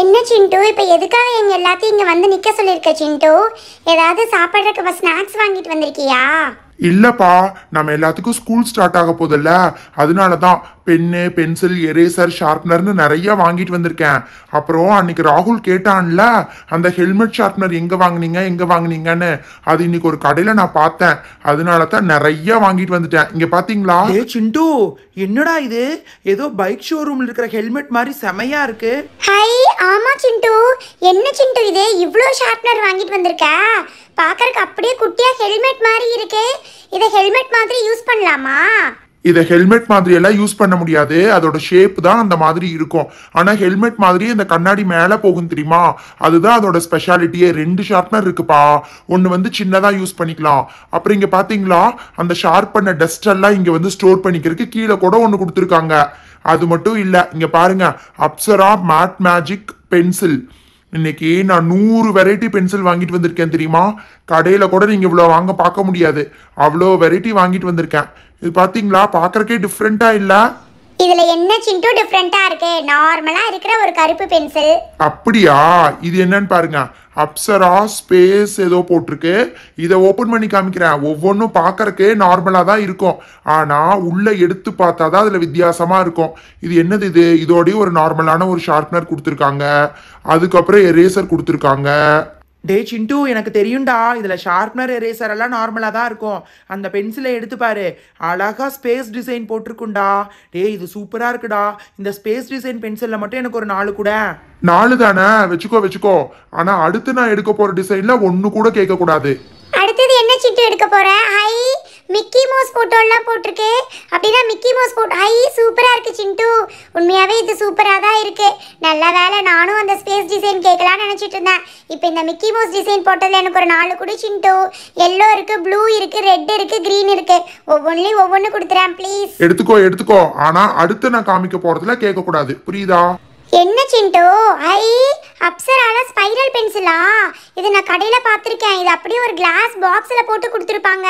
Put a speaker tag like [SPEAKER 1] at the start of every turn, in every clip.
[SPEAKER 1] என்ன சிண்டு இப்போ எதுக்காக எங்கள் எல்லாத்தையும் இங்கே வந்து நிற்க சொல்லியிருக்க சிண்டு ஏதாவது சாப்பிட்றதுக்கு இப்போ ஸ்நாக்ஸ் வாங்கிட்டு வந்திருக்கியா
[SPEAKER 2] இல்லப்பா நம்ம எல்லாத்துக்கும் ஸ்கூல் ஸ்டார்ட் ஆக போதில்ல அதனால தான் பென்னு பென்சில் எரேசர் ஷார்ப்னர்னு நிறைய வாங்கிட்டு வந்திருக்கேன் அப்புறம் அன்னைக்கு ராகுல் கேட்டான்ல அந்த ஹெல்மெட் ஷார்ப்னர் எங்கே வாங்கினீங்க எங்கே வாங்கினீங்கன்னு அது இன்னைக்கு ஒரு கடையில் நான் பார்த்தேன் அதனால தான் நிறைய வாங்கிட்டு வந்துட்டேன் இங்கே பார்த்தீங்களா ஏ சிண்டு என்னடா இது ஏதோ பைக் ஷோரூமில் இருக்கிற ஹெல்மெட் மாதிரி
[SPEAKER 1] செமையாக இருக்கு ஹை ஆமாம் சிண்டு என்ன சிண்டு இது இவ்வளோ ஷார்ப்னர் வாங்கிட்டு வந்திருக்கா பார்க்கறக்கு அப்படியே குட்டியாக ஹெல்மெட் மாதிரி இருக்கு இதை ஹெல்மெட் மாதிரி யூஸ் பண்ணலாமா
[SPEAKER 2] இதை ஹெல்மெட் மாதிரி எல்லாம் யூஸ் பண்ண முடியாது அதோட ஷேப் தான் அந்த மாதிரி இருக்கும் ஆனால் ஹெல்மெட் மாதிரி இந்த கண்ணாடி மேலே போகும் தெரியுமா அதுதான் அதோட ஸ்பெஷாலிட்டியே ரெண்டு ஷார்ப்னர் இருக்குப்பா ஒன்று வந்து சின்னதாக யூஸ் பண்ணிக்கலாம் அப்புறம் இங்கே பார்த்தீங்களா அந்த ஷார்ப் பண்ண டஸ்ட் எல்லாம் இங்கே வந்து ஸ்டோர் பண்ணிக்கிறதுக்கு கீழே கூட ஒன்று கொடுத்துருக்காங்க அது மட்டும் இல்லை இங்கே பாருங்க அப்சரா மேட் மேஜிக் பென்சில் இன்னைக்கு நான் நூறு வெரைட்டி பென்சில் வாங்கிட்டு வந்திருக்கேன் தெரியுமா கடையில் கூட நீங்கள் இவ்வளோ வாங்க பார்க்க முடியாது அவ்வளோ வெரைட்டி வாங்கிட்டு வந்திருக்கேன் இது பார்த்தீங்களா பார்க்குறக்கே டிஃப்ரெண்ட்டாக இல்லை
[SPEAKER 1] இதுல என்ன சிண்டு டிஃபரெண்டா இருக்கு நார்மலா இருக்கிற ஒரு கருப்பு பென்சில்
[SPEAKER 2] அப்படியா இது என்னன்னு பாருங்க அப்சரா ஸ்பேஸ் ஏதோ போட்டிருக்கு இதை ஓப்பன் பண்ணி காமிக்கிறேன் ஒவ்வொன்றும் பார்க்கறக்கே நார்மலாக தான் இருக்கும் ஆனால் உள்ளே எடுத்து பார்த்தா தான் அதில் வித்தியாசமாக இருக்கும் இது என்னது இது இதோடய ஒரு நார்மலான ஒரு ஷார்ப்னர் கொடுத்துருக்காங்க அதுக்கப்புறம் எரேசர் கொடுத்துருக்காங்க டே சிண்டு எனக்கு
[SPEAKER 3] தெரியும்டா இதில் ஷார்ப்னர் எரேசர் எல்லாம் நார்மலாக தான் இருக்கும் அந்த பென்சிலை எடுத்து பாரு அழகாக ஸ்பேஸ் டிசைன் போட்டிருக்குண்டா டே இது சூப்பராக இருக்குடா இந்த ஸ்பேஸ் டிசைன் பென்சிலில் மட்டும்
[SPEAKER 1] எனக்கு ஒரு நாலு கூட
[SPEAKER 2] நாலு தானே வச்சுக்கோ வச்சுக்கோ ஆனால் அடுத்து நான் எடுக்க போகிற டிசைனில் ஒன்று கூட கேட்கக்கூடாது
[SPEAKER 1] அடுத்தது என்ன சிட்டு எடுக்க போகிறேன் ஹை மிக்கி மோஸ் எல்லாம் போட்டிருக்கு அப்படின்னா மிக்கி மோஸ் ஃபோட்டோ ஐ சூப்பராக இருக்குது சிண்டு உண்மையாகவே இது சூப்பராக தான் இருக்குது நல்ல வேலை நானும் அந்த ஸ்பேஸ் டிசைன் கேட்கலான்னு நினச்சிட்டு இருந்தேன் இப்போ இந்த மிக்கி மோஸ் டிசைன் போட்டதில் எனக்கு ஒரு நாலு குடி சிண்டு எல்லோ இருக்குது ப்ளூ இருக்குது ரெட் இருக்குது க்ரீன் இருக்குது ஒவ்வொன்றுலையும் ஒவ்வொன்று கொடுத்துறேன் ப்ளீஸ்
[SPEAKER 2] எடுத்துக்கோ எடுத்துக்கோ ஆனால் அடுத்து நான் காமிக்க போகிறதுல கேட்கக்கூடாது புரியுதா
[SPEAKER 1] என்ன சிண்டு ஐ அப்சரால ஸ்பைரல் பென்சிலா இது நான் கடையில் பார்த்துருக்கேன் இது அப்படியே ஒரு கிளாஸ் பாக்ஸில் போட்டு கொடுத்துருப்பாங்க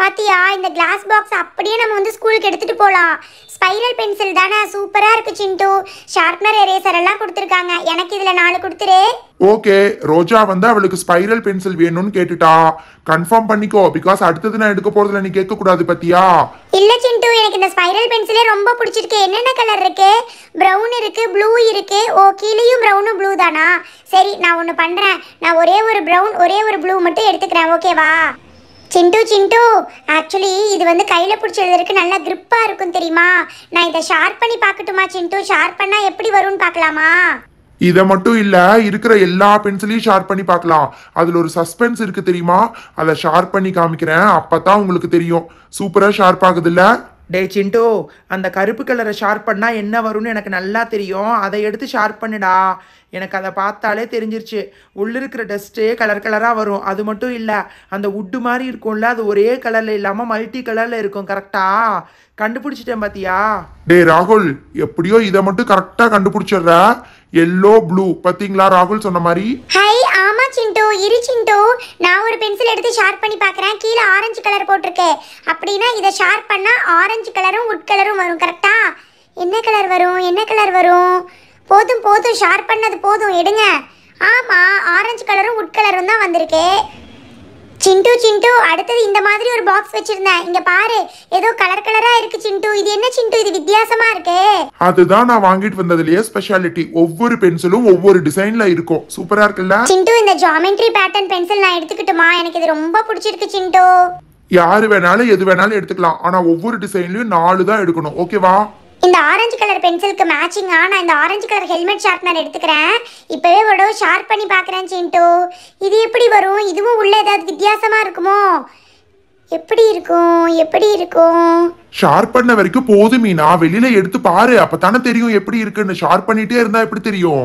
[SPEAKER 1] பாத்தியா இந்த கிளாஸ் பாக்ஸ் அப்படியே நம்ம வந்து ஸ்கூலுக்கு எடுத்துகிட்டு போகலாம் ஸ்பைரல் பென்சில் தானே சூப்பராக இருக்குது சிண்டு ஷார்ப்னர் எரேசர் எல்லாம் கொடுத்துருக்காங்க எனக்கு இதில் நாலு கொடுத்துரு
[SPEAKER 2] ஓகே ரோஜா வந்து அவளுக்கு ஸ்பைரல் பென்சில் வேணும்னு கேட்டுட்டா கன்ஃபார்ம் பண்ணிக்கோ பிகாஸ் அடுத்தது நான் எடுக்க போறதுல நீ கேட்க கூடாது பாத்தியா
[SPEAKER 1] இல்ல சிண்டு எனக்கு இந்த ஸ்பைரல் பென்சிலே ரொம்ப பிடிச்சிருக்கு என்னென்ன கலர் இருக்கு பிரவுன் இருக்கு ப்ளூ இருக்கு ஓ கீழேயும் பிரவுனும் ப்ளூ தானா சரி நான் ஒன்று பண்றேன் நான் ஒரே ஒரு பிரவுன் ஒரே ஒரு ப்ளூ மட்டும் எடுத்துக்கிறேன் ஓகேவா சிண்டு சிண்டு ஆக்சுவலி இது வந்து கையில் பிடிச்சி எழுதுறதுக்கு நல்லா கிரிப்பாக இருக்கும் தெரியுமா நான் இதை ஷார்ப் பண்ணி பார்க்கட்டுமா சிண்டு ஷார்ப் பண்ணால் எப்படி வரும்னு பார்க்கலாமா
[SPEAKER 2] இதை மட்டும் இல்லை இருக்கிற எல்லா பென்சிலையும் ஷார்ப் பண்ணி பார்க்கலாம் அதில் ஒரு சஸ்பென்ஸ் இருக்குது தெரியுமா அதை ஷார்ப் பண்ணி காமிக்கிறேன் அப்போ தான் உங்களுக்கு தெரியும் சூப்பராக ஷார்ப் ஆகுதுல்ல டே சிண்டோ அந்த கருப்பு கலரை ஷார்ப் பண்ணால் என்ன வரும்னு எனக்கு நல்லா தெரியும் அதை
[SPEAKER 3] எடுத்து ஷார்ப் பண்ணுடா எனக்கு அதை பார்த்தாலே தெரிஞ்சிருச்சு உள்ளிருக்கிற டஸ்ட்டே கலர் கலராக வரும் அது மட்டும் இல்லை அந்த உட்டு மாதிரி இருக்கும்ல அது ஒரே கலரில் இல்லாமல் மல்டி கலரில் இருக்கும் கரெக்டாக கண்டுபிடிச்சிட்டேன் பார்த்தியா
[SPEAKER 2] டே ராகுல் எப்படியோ இதை மட்டும் கரெக்டாக கண்டுபிடிச்சிடுற எல்லோ ப்ளூ பார்த்தீங்களா ராகுல் சொன்ன மாதிரி
[SPEAKER 1] சிண்டு இரு சிண்டு நான் ஒரு பென்சில் எடுத்து ஷார்ப் பண்ணி பார்க்குறேன் கீழே ஆரஞ்சு கலர் போட்டிருக்கேன் அப்படின்னா இதை ஷார்ப் பண்ணால் ஆரஞ்சு கலரும் உட் கலரும் வரும் கரெக்டாக என்ன கலர் வரும் என்ன கலர் வரும் போதும் போதும் ஷார்ப் பண்ணது போதும் எடுங்க ஆமாம் ஆரஞ்சு கலரும் உட் கலரும் தான் வந்திருக்கு சிண்டு சிண்டு அடுத்தது இந்த மாதிரி ஒரு பாக்ஸ் வச்சிருந்தேன் இங்க பாரு ஏதோ கலர் கலரா இருக்கு சிண்டு இது என்ன சிண்டு இது வித்தியாசமா இருக்கு
[SPEAKER 2] அதுதான் நான் வாங்கிட்டு வந்ததுலயே ஸ்பெஷாலிட்டி ஒவ்வொரு பென்சிலும் ஒவ்வொரு டிசைன்ல இருக்கும் சூப்பரா இருக்குல்ல சிண்டு
[SPEAKER 1] இந்த ஜாமெட்ரி பேட்டர்ன் பென்சில் நான் எடுத்துக்கிட்டுமா எனக்கு இது ரொம்ப பிடிச்சிருக்கு சிண்டு
[SPEAKER 2] யாரு வேணாலும் எது வேணாலும் எடுத்துக்கலாம் ஆனா ஒவ்வொரு டிசைன்லயும் நாலு தான் எடுக்கணும் ஓகேவா
[SPEAKER 1] இந்த ஆரஞ்சு கலர் பென்சிலுக்கு மேட்சிங்கா நான் இந்த ஆரஞ்சு கலர் ஹெல்மெட் ஷார்ப்னர் எடுத்துக்கிறேன் இப்போவே விட ஷார்ப் பண்ணி பார்க்குறேன் சின்ட்டோ இது எப்படி வரும் இதுவும் உள்ளே ஏதாவது வித்தியாசமாக இருக்குமோ எப்படி இருக்கும் எப்படி இருக்கும்
[SPEAKER 2] ஷார்ப் பண்ண வரைக்கும் போதும் மீனா வெளியில எடுத்து பாரு அப்பதானே தெரியும் எப்படி இருக்குன்னு ஷார்ப் பண்ணிட்டே இருந்தா எப்படி தெரியும்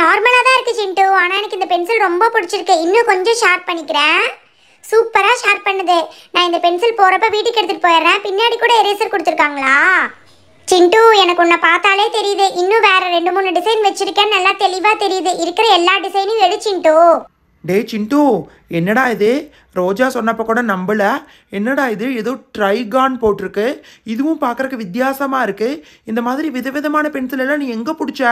[SPEAKER 1] நார்மலாக தான் இருக்குது சின்ட்டு ஆனால் எனக்கு இந்த பென்சில் ரொம்ப பிடிச்சிருக்கு இன்னும் கொஞ்சம் ஷார்ப் பண்ணிக்கிறேன் சூப்பராக ஷார்ப் பண்ணுது நான் இந்த பென்சில் போகிறப்ப வீட்டுக்கு எடுத்துகிட்டு போயிடுறேன் பின்னாடி கூட எரேசர் கொடுத்துருக்காங்களா சிண்டு எனக்கு உன்னை பார்த்தாலே தெரியுது இன்னும் வேற ரெண்டு மூணு டிசைன் வச்சிருக்கேன் நல்லா தெளிவா தெரியுது இருக்கிற எல்லா டிசைனையும் எடு சிண்டு
[SPEAKER 3] டே சிண்டு என்னடா இது ரோஜா சொன்னப்போ கூட நம்பல என்னடா இது ஏதோ ட்ரைகான் போட்டிருக்கு இதுவும் பார்க்குறக்கு வித்தியாசமாக இருக்குது இந்த மாதிரி விதவிதமான பென்சில் எல்லாம் நீ எங்கே பிடிச்ச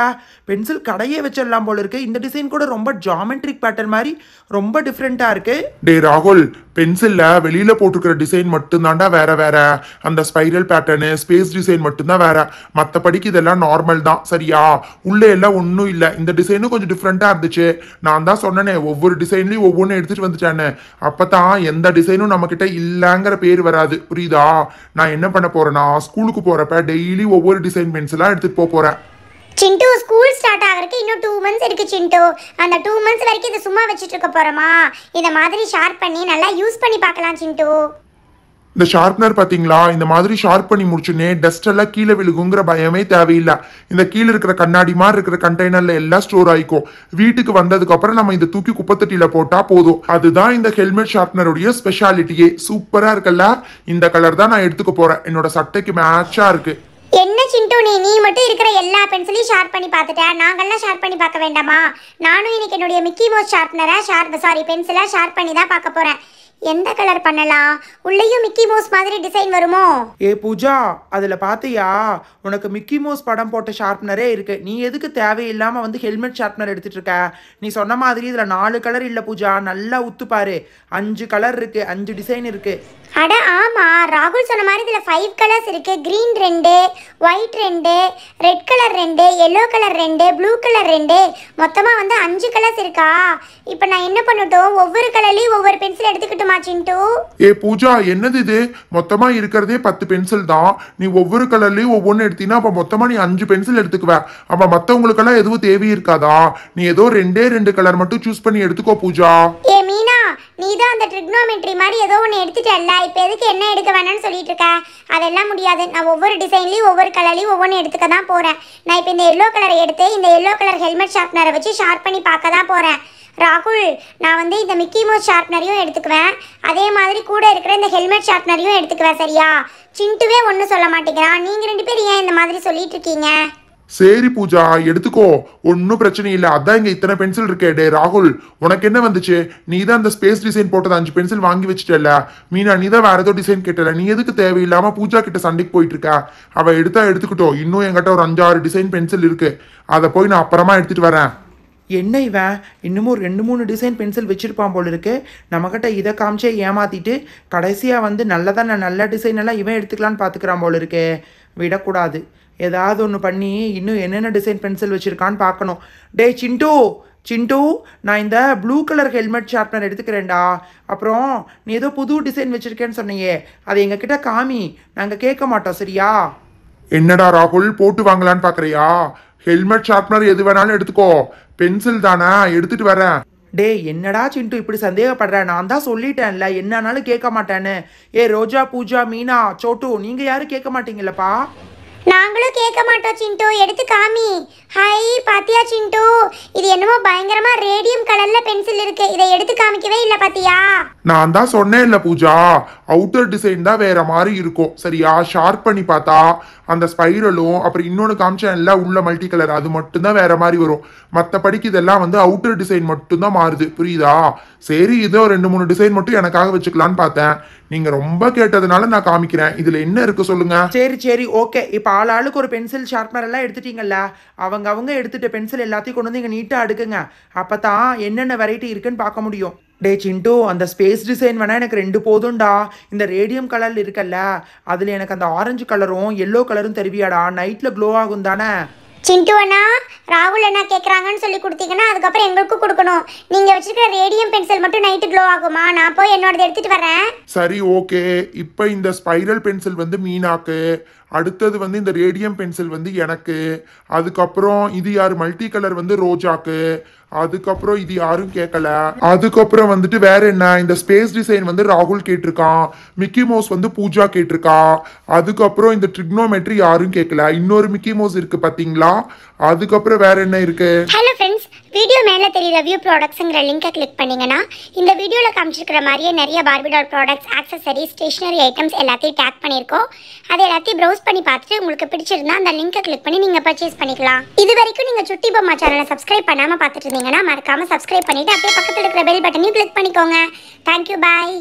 [SPEAKER 3] பென்சில் கடையே வச்சிடலாம் போல இருக்குது இந்த டிசைன் கூட ரொம்ப ஜாமெட்ரிக் பேட்டர்ன் மாதிரி ரொம்ப டிஃப்ரெண்ட்டாக இருக்குது
[SPEAKER 2] டே ராகுல் பென்சிலில் வெளியில் போட்டிருக்கிற டிசைன் மட்டும்தான்டா வேற வேற அந்த ஸ்பைரல் பேட்டர்னு ஸ்பேஸ் டிசைன் மட்டும்தான் வேற மற்றபடிக்கு இதெல்லாம் நார்மல் தான் சரியா உள்ளே எல்லாம் ஒன்றும் இல்லை இந்த டிசைனும் கொஞ்சம் டிஃப்ரெண்ட்டாக இருந்துச்சு நான் தான் சொன்னேன் ஒவ்வொரு டிசைன்லையும் ஒவ்வொன்றும் எடுத்துகிட்டு வந்துட்டானே அப்பதான் எந்த டிசைனும் நம்மக்கிட்ட இல்லைங்கிற பேர் வராது புரியுதா நான் என்ன பண்ண போறேன்னா ஸ்கூலுக்கு போறப்ப டெய்லி ஒவ்வொரு டிசைன் பென்சிலாக எடுத்துட்டு போக போறேன்
[SPEAKER 1] சிண்டு ஸ்கூல் ஸ்டார்ட் ஆகிறதுக்கு இன்னும் டூ மந்த்ஸ் இருக்கு சிண்டு அந்த டூ மந்த்ஸ் வரைக்கும் இதை சும்மா வச்சுட்டு இருக்க போறோமா இதை மாதிரி ஷார்ப் பண்ணி நல்லா யூஸ் பண்ணி பார்க்கலாம் சிண்டு
[SPEAKER 2] இந்த ஷார்ப்னர் பார்த்தீங்களா இந்த மாதிரி ஷார்ப் பண்ணி முடிச்சுன்னே டஸ்ட் எல்லாம் கீழே விழுகுங்கிற பயமே தேவையில்லை இந்த கீழே இருக்கிற கண்ணாடி மாதிரி இருக்கிற கண்டெய்னர்ல எல்லாம் ஸ்டோர் ஆயிக்கும் வீட்டுக்கு வந்ததுக்கு அப்புறம் நம்ம இதை தூக்கி குப்பத்தட்டியில போட்டா போதும் அதுதான் இந்த ஹெல்மெட் ஷார்ப்னருடைய ஸ்பெஷாலிட்டியே சூப்பரா இருக்குல்ல இந்த கலர் தான் நான் எடுத்துக்க போறேன் என்னோட சட்டைக்கு மேட்சா இருக்கு
[SPEAKER 1] என்ன சிண்டு நீ நீ மட்டும் இருக்கிற எல்லா பென்சிலையும் ஷார்ப் பண்ணி பார்த்துட்ட நாங்கள்லாம் ஷார்ப் பண்ணி பார்க்க வேண்டாமா நானும் இன்னைக்கு என்னுடைய மிக்கி மோஸ் ஷார்ப்னரை ஷார்ப் சாரி பென்சிலாக ஷார்ப் பண்ணி தான் பார்க்க போகிறேன் எந்த கலர் பண்ணலாம் உள்ளேயும் மிக்கி மவுஸ் மாதிரி டிசைன் வருமோ
[SPEAKER 3] ஏ பூஜா அதுல பாத்தியா உனக்கு மிக்கி மவுஸ் படம் போட்ட ஷார்ப்னரே இருக்கு நீ எதுக்கு தேவையில்லாம வந்து ஹெல்மெட் ஷார்ப்னர் எடுத்துட்டு இருக்க நீ சொன்ன மாதிரி இதுல நாலு கலர் இல்ல பூஜா நல்லா உத்துப்பாரு அஞ்சு கலர் இருக்கு அஞ்சு டிசைன் இருக்கு
[SPEAKER 1] அட ஆமாம் ராகுல் சொன்ன மாதிரி இதில் ஃபைவ் கலர்ஸ் இருக்குது க்ரீன் ரெண்டு ஒயிட் ரெண்டு ரெட் கலர் ரெண்டு எல்லோ கலர் ரெண்டு ப்ளூ கலர் ரெண்டு மொத்தமாக வந்து அஞ்சு கலர்ஸ் இருக்கா இப்போ நான் என்ன பண்ணட்டும் ஒவ்வொரு கலர்லேயும் ஒவ்வொரு பென்சில் எடுத்துக்கிட்டுமா சிண்டு
[SPEAKER 2] ஏ பூஜா என்னது இது மொத்தமாக இருக்கிறதே பத்து பென்சில் தான் நீ ஒவ்வொரு கலர்லேயும் ஒவ்வொன்று எடுத்தீங்கன்னா அப்போ மொத்தமாக நீ அஞ்சு பென்சில் எடுத்துக்குவ அப்போ மற்றவங்களுக்கெல்லாம் எதுவும் தேவை இருக்காதா நீ ஏதோ ரெண்டே ரெண்டு கலர் மட்டும் சூஸ் பண்ணி எடுத்துக்கோ பூஜா
[SPEAKER 1] ஏ நீ தான் அந்த ட்ரிக்னோமெட்ரி மாதிரி ஏதோ ஒன்று எடுத்துட்டல்ல இப்போ எதுக்கு என்ன எடுக்க வேணாம்னு சொல்லிட்டு இருக்க அதெல்லாம் முடியாது நான் ஒவ்வொரு டிசைன்லேயும் ஒவ்வொரு கலர்லையும் ஒவ்வொன்று எடுத்துக்க தான் போகிறேன் நான் இப்போ இந்த எல்லோ கலரை எடுத்து இந்த எல்லோ கலர் ஹெல்மெட் ஷார்ப்னரை வச்சு ஷார்ப் பண்ணி பார்க்க தான் போகிறேன் ராகுல் நான் வந்து இந்த மிக்கி மவுஸ் ஷார்ப்னரையும் எடுத்துக்குவேன் அதே மாதிரி கூட இருக்கிற இந்த ஹெல்மெட் ஷார்ப்னரையும் எடுத்துக்குவேன் சரியா சின்ட்டுவே ஒன்றும் சொல்ல மாட்டேங்கிறான் நீங்கள் ரெண்டு பேர் ஏன் இந்த மாதிரி சொல்லிட்டு இருக்கீங்க
[SPEAKER 2] சரி பூஜா எடுத்துக்கோ ஒன்றும் பிரச்சனை இல்லை அதான் இங்கே இத்தனை பென்சில் இருக்கே டே ராகுல் உனக்கு என்ன வந்துச்சு நீ தான் அந்த ஸ்பேஸ் டிசைன் போட்டது அஞ்சு பென்சில் வாங்கி வச்சுட்டல மீனா நீ தான் வேற ஏதோ டிசைன் கேட்டல நீ எதுக்கு தேவையில்லாமல் பூஜா கிட்ட சண்டைக்கு போயிட்டு இருக்க அவள் எடுத்தா எடுத்துக்கிட்டோம் இன்னும் என்கிட்ட ஒரு அஞ்சாறு டிசைன் பென்சில் இருக்கு அதை போய் நான் அப்புறமா எடுத்துட்டு வரேன் என்ன இவன் இன்னமும் ரெண்டு மூணு டிசைன் பென்சில் வச்சுருப்பான் போல இருக்கு
[SPEAKER 3] நம்மக்கிட்ட இதை காமிச்சே ஏமாற்றிட்டு கடைசியாக வந்து நல்லதாக நான் நல்ல டிசைன் எல்லாம் இவன் எடுத்துக்கலான்னு பார்த்துக்கிறான் போல இருக்கே விடக்கூடாது ஏதாவது ஒன்று பண்ணி இன்னும் என்னென்ன டிசைன் பென்சில் வச்சுருக்கான்னு பார்க்கணும் டே சிண்டு சிண்டு நான் இந்த ப்ளூ கலர் ஹெல்மெட் ஷார்ப்னர் எடுத்துக்கிறேன்டா அப்புறம் நீ ஏதோ புது டிசைன் வச்சுருக்கேன்னு சொன்னியே அதை எங்ககிட்ட காமி நாங்கள்
[SPEAKER 2] கேட்க மாட்டோம் சரியா என்னடா ராகுல் போட்டு வாங்கலான்னு பார்க்குறியா ஹெல்மெட் ஷார்ப்னர் எது வேணாலும் எடுத்துக்கோ பென்சில் தானே எடுத்துகிட்டு வரேன் டே என்னடா சிண்டு இப்படி சந்தேகப்படுற
[SPEAKER 3] நான் தான் சொல்லிட்டேன்ல என்னன்னாலும் கேட்க மாட்டேன்னு ஏ ரோஜா பூஜா மீனா சோட்டு நீங்கள் யாரும் கேட்க மாட்டீங்களப்பா
[SPEAKER 1] நாங்களும் கேட்க மாட்டோம் சிண்டு எடுத்து காமி ஹை பாத்தியா சிண்டு இது என்னமோ பயங்கரமா ரேடியம் கலர்ல பென்சில் இருக்கு இதை எடுத்து காமிக்கவே இல்ல பாத்தியா
[SPEAKER 2] நான் தான் சொன்னேன் இல்ல பூஜா அவுட்டர் டிசைன் தான் வேற மாதிரி இருக்கும் சரியா ஷார்ப் பண்ணி பார்த்தா அந்த ஸ்பைரலும் அப்புறம் இன்னொன்று இல்லை உள்ள மல்டி கலர் அது மட்டும் தான் வேற மாதிரி வரும் மற்றபடிக்கு இதெல்லாம் வந்து அவுட்டர் டிசைன் மட்டும் தான் மாறுது புரியுதா சரி இதோ ரெண்டு மூணு டிசைன் மட்டும் எனக்காக வச்சுக்கலான்னு பார்த்தேன் நீங்க ரொம்ப கேட்டதுனால நான் காமிக்கிறேன் இதுல என்ன இருக்கு சொல்லுங்க சரி சரி ஓகே இப்போ ஆள் ஆளுக்கு ஒரு பென்சில் ஷார்ப்னர் எல்லாம் எடுத்துட்டீங்கல்ல அவங்க அவங்க எடுத்துகிட்ட
[SPEAKER 3] பென்சில் எல்லாத்தையும் கொண்டு வந்து இங்கே நீட்டாக எடுக்குங்க அப்போ தான் என்னென்ன வெரைட்டி இருக்குன்னு பார்க்க முடியும் டே சிண்டு அந்த ஸ்பேஸ் டிசைன் வேணால் எனக்கு ரெண்டு போதும்டா இந்த ரேடியம் கலரில் இருக்கல்ல அதில் எனக்கு அந்த ஆரஞ்சு கலரும் எல்லோ கலரும் தெரிவியாடா நைட்டில் க்ளோ ஆகும் தானே
[SPEAKER 1] சிண்டு அண்ணா ராகுல் அண்ணா கேட்குறாங்கன்னு சொல்லி கொடுத்தீங்கன்னா அதுக்கப்புறம் எங்களுக்கும் கொடுக்கணும் நீங்கள் வச்சுருக்கிற ரேடியம் பென்சில் மட்டும் நைட்டு க்ளோ ஆகுமா நான் போய் என்னோடது எடுத்துகிட்டு வரேன்
[SPEAKER 2] சரி ஓகே இப்போ இந்த ஸ்பைரல் பென்சில் வந்து மீனாக்கு அடுத்தது வந்து இந்த ரேடியம் பென்சில் வந்து எனக்கு அதுக்கப்புறம் இது யார் மல்டி கலர் வந்து ரோஜாக்கு அதுக்கப்புறம் இது யாரும் கேட்கல அதுக்கப்புறம் வந்துட்டு வேற என்ன இந்த ஸ்பேஸ் டிசைன் வந்து ராகுல் கேட்டிருக்கான் மிக்கி மோஸ் வந்து பூஜா கேட்டிருக்கா அதுக்கப்புறம் இந்த ட்ரிக்னோமெட்ரி யாரும் கேட்கல இன்னொரு மிக்கி மோஸ் இருக்கு பாத்தீங்களா அதுக்கப்புறம் வேற என்ன இருக்கு
[SPEAKER 1] ஹலோ ஃப்ரெண்ட்ஸ் வீடியோ மேலே தெரிய ரிவ்யூ ப்ராடக்ட்ஸுங்கிற லிங்கை கிளிக் பண்ணீங்கன்னா இந்த வீடியோவில் காமிச்சிருக்கிற மாதிரியே நிறைய Barbie doll products accessory stationery items எல்லாத்தையும் டேக் பண்ணியிருக்கோம் அதை எல்லாத்தையும் ப்ரௌஸ் பண்ணி பார்த்துட்டு உங்களுக்கு பிடிச்சிருந்தா அந்த லிங்கை கிளிக் பண்ணி நீங்கள் பர்ச்சேஸ் பண்ணிக்கலாம் இது வரைக்கும் நீங்க சுட்டி பொம்மா சேனலை சப்ஸ்கிரைப் பண்ணாமல் பார்த்துட்டு இருந்தீங்கன்னா மறக்காமல் சப்ஸ்கிரைப் பண்ணிட்டு அப்படியே பக்கத்தில் இருக்கிற பெல் பட்டனையும் கிளிக் பண்ணிக்கோங்க தேங்க்யூ பாய்